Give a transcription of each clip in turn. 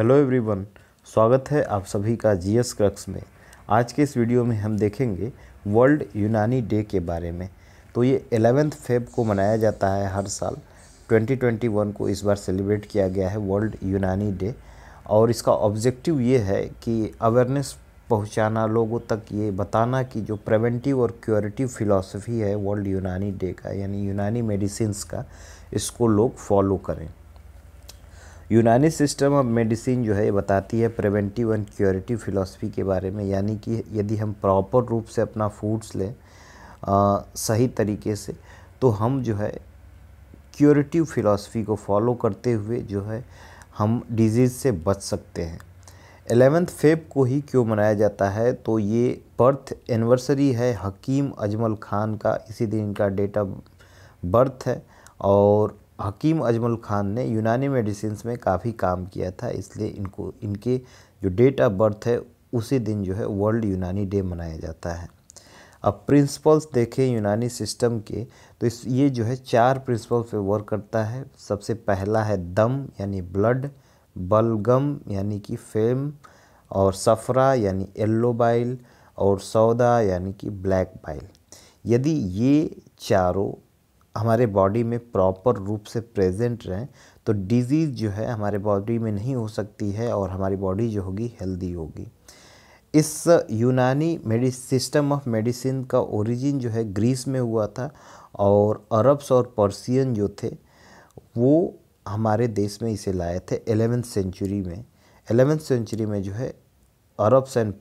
hello everyone स्वागत है आप सभी का जीएस क्रक्स में आज के इस वीडियो में हम देखेंगे वर्ल्ड यूनानी डे के बारे में तो ये एलेवेंथ फेब को मनाया जाता है हर साल 2021 को इस बार सेलिब्रेट किया गया है वर्ल्ड यूनानी डे और इसका ऑब्जेक्टिव ये है कि अवेयरनेस पहुंचाना लोगों तक ये बताना कि जो प्रिवेंटिव और क्योरेटिव फ़िलासफ़ी है वर्ल्ड यूनानी डे का यानी यूनानी मेडिसिन का इसको लोग फॉलो करें यूनानी सिस्टम ऑफ मेडिसिन जो है ये बताती है प्रिवेंटिव एंड क्योरेटिव फ़िलासफ़ी के बारे में यानी कि यदि हम प्रॉपर रूप से अपना फूड्स लें आ, सही तरीके से तो हम जो है क्योरेटिव फ़िलासफ़ी को फॉलो करते हुए जो है हम डिजीज़ से बच सकते हैं एलेवेंथ फेब को ही क्यों मनाया जाता है तो ये बर्थ एनिवर्सरी है हकीम अजमल खान का इसी दिन इनका डेट ऑफ बर्थ है और हकीम अजमल ख़ान ने यूनानी मेडिसिन में काफ़ी काम किया था इसलिए इनको इनके जो डेट ऑफ बर्थ है उसी दिन जो है वर्ल्ड यूनानी डे मनाया जाता है अब प्रिंसिपल्स देखें यूनानी सिस्टम के तो इस ये जो है चार प्रिंसिपल पे वर्क करता है सबसे पहला है दम यानी ब्लड बलगम यानी कि फेम और सफ़रा यानी येल्लो बाइल और सौदा यानी कि ब्लैक बाइल यदि ये चारों हमारे बॉडी में प्रॉपर रूप से प्रेजेंट रहें तो डिज़ीज़ जो है हमारे बॉडी में नहीं हो सकती है और हमारी बॉडी जो होगी हेल्दी होगी इस यूनानी मेडि सिस्टम ऑफ मेडिसिन का ओरिजिन जो है ग्रीस में हुआ था और अरब्स और पर्सियन जो थे वो हमारे देश में इसे लाए थे एलेवेंथ सेंचुरी में एलेवेंथ सेंचुरी में जो है अरब्स एंड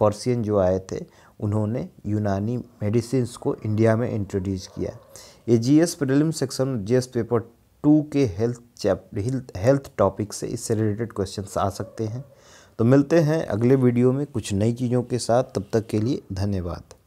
पर्सियन जो आए थे उन्होंने यूनानी मेडिसिन को इंडिया में इंट्रोड्यूस किया a G S prelim section G S paper two के हेल्थ चैप्टर हेल्थ टॉपिक से इससे रिलेटेड क्वेश्चन आ सकते हैं तो मिलते हैं अगले वीडियो में कुछ नई चीज़ों के साथ तब तक के लिए धन्यवाद